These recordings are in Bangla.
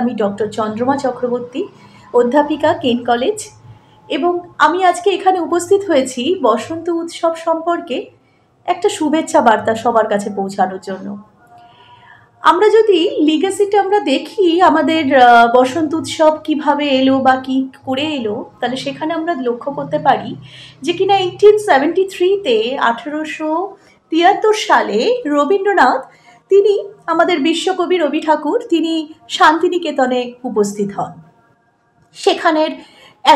আমি ডক্টর চন্দ্রমা চক্রবর্তী অধ্যাপিকা কেন কলেজ এবং আমি আজকে এখানে উপস্থিত হয়েছি বসন্ত উৎসব সম্পর্কে একটা শুভেচ্ছা বার্তা সবার কাছে পৌঁছানোর জন্য আমরা যদি লিগাসিটা আমরা দেখি আমাদের বসন্ত উৎসব কিভাবে এলো বা কি করে এলো তাহলে সেখানে আমরা লক্ষ্য করতে পারি যে কিনা এইটিন সেভেন্টি থ্রিতে আঠেরোশো তিয়াত্তর সালে রবীন্দ্রনাথ তিনি আমাদের বিশ্বকবি রবি ঠাকুর তিনি শান্তিনিকেতনে উপস্থিত হন সেখানের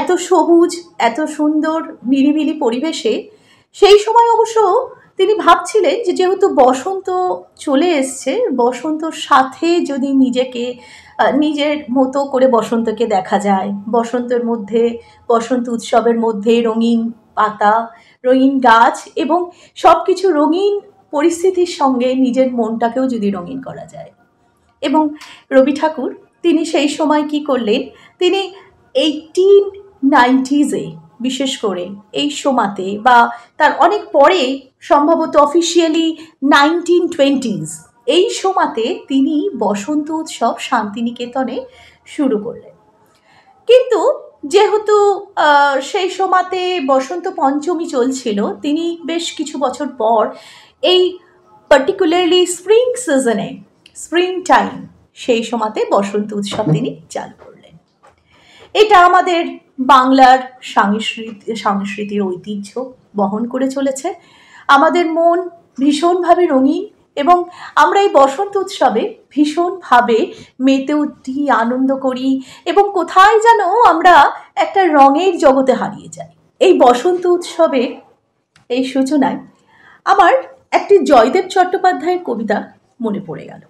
এত সবুজ এত সুন্দর নিরিবিলি পরিবেশে সেই সময় অবশ্য তিনি ভাবছিলেন যে যেহেতু বসন্ত চলে এসছে বসন্তর সাথে যদি নিজেকে নিজের মতো করে বসন্তকে দেখা যায় বসন্তের মধ্যে বসন্ত উৎসবের মধ্যে রঙিন পাতা রঙিন গাছ এবং সব কিছু রঙিন পরিস্থিতির সঙ্গে নিজের মনটাকেও যদি রঙিন করা যায় এবং রবি ঠাকুর তিনি সেই সময় কি করলেন তিনি এইটিন নাইনটিজে বিশেষ করে এই সময়তে বা তার অনেক পরে সম্ভবত অফিসিয়ালি নাইনটিন টোয়েন্টিজ এই সময়তে তিনি বসন্ত উৎসব শান্তিনিকেতনে শুরু করলেন যেহেতু সেই সময়তে বসন্ত পঞ্চমী চলছিল তিনি বেশ কিছু বছর পর এই পার্টিকুলারলি স্প্রিং সিজনে স্প্রিং টাইম সেই সময়তে বসন্ত উৎসব তিনি চালু করলেন এটা আমাদের বাংলার সাংস্কৃতি সাংস্কৃতির ঐতিহ্য বহন করে চলেছে আমাদের মন ভীষণভাবে রঙিন এবং আমরা এই বসন্ত উৎসবে ভীষণভাবে মেতে উঠি আনন্দ করি এবং কোথায় যেন আমরা একটা রঙের জগতে হারিয়ে যাই এই বসন্ত উৎসবে এই সূচনায় আমার একটি জয়দেব চট্টোপাধ্যায়ের কবিতা মনে পড়ে গেল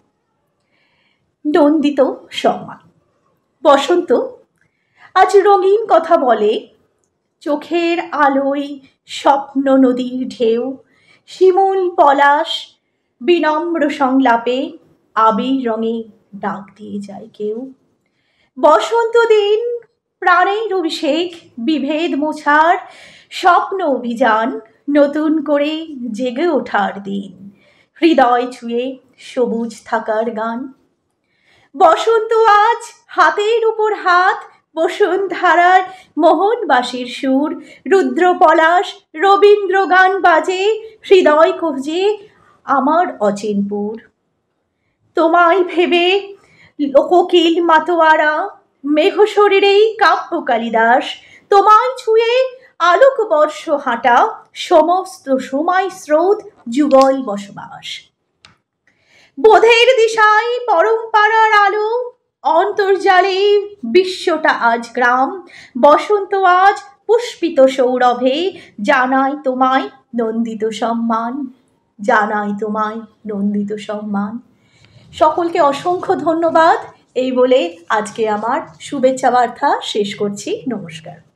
নন্দিত সম্মান বসন্ত আজ রঙিন কথা বলে চোখের আলোয় স্বপ্ন নদীর ঢেউ শিমুল পলাশ বিনম্র সংলাপে আবির রঙে ডাক দিয়ে যায় কেউ বসন্ত দিন প্রাণের অভিষেক বিভেদ মোছার স্বপ্ন অভিযান নতুন করে জেগে ওঠার দিন হৃদয় ছুঁয়ে সবুজ থাকার গান বসন্ত আজ হাতের উপর হাত বসুন্ধারার মোহনবাসীর সুর রুদ্র পলাশ রবীন্দ্র গান বাজে হৃদয় কবজে আমার অচিনপুর তোমায় ভেবে লোককিল মাতোয়ারা মেঘ শরীরেই কাব্য কালিদাস তোমায় ছুঁয়ে আলোকবর্ষ হাঁটা সমস্ত সময় স্রোত যুগল বসবাস বোধের দিশায় পরম্পরার আলো অন্তর্জালে বিশ্বটা আজ গ্রাম বসন্ত আজ পুষ্পিত সৌরভে জানাই তোমায় নন্দিত সম্মান জানাই তোমায় নন্দিত সম্মান সকলকে অসংখ্য ধন্যবাদ এই বলে আজকে আমার শুভেচ্ছা বার্তা শেষ করছি নমস্কার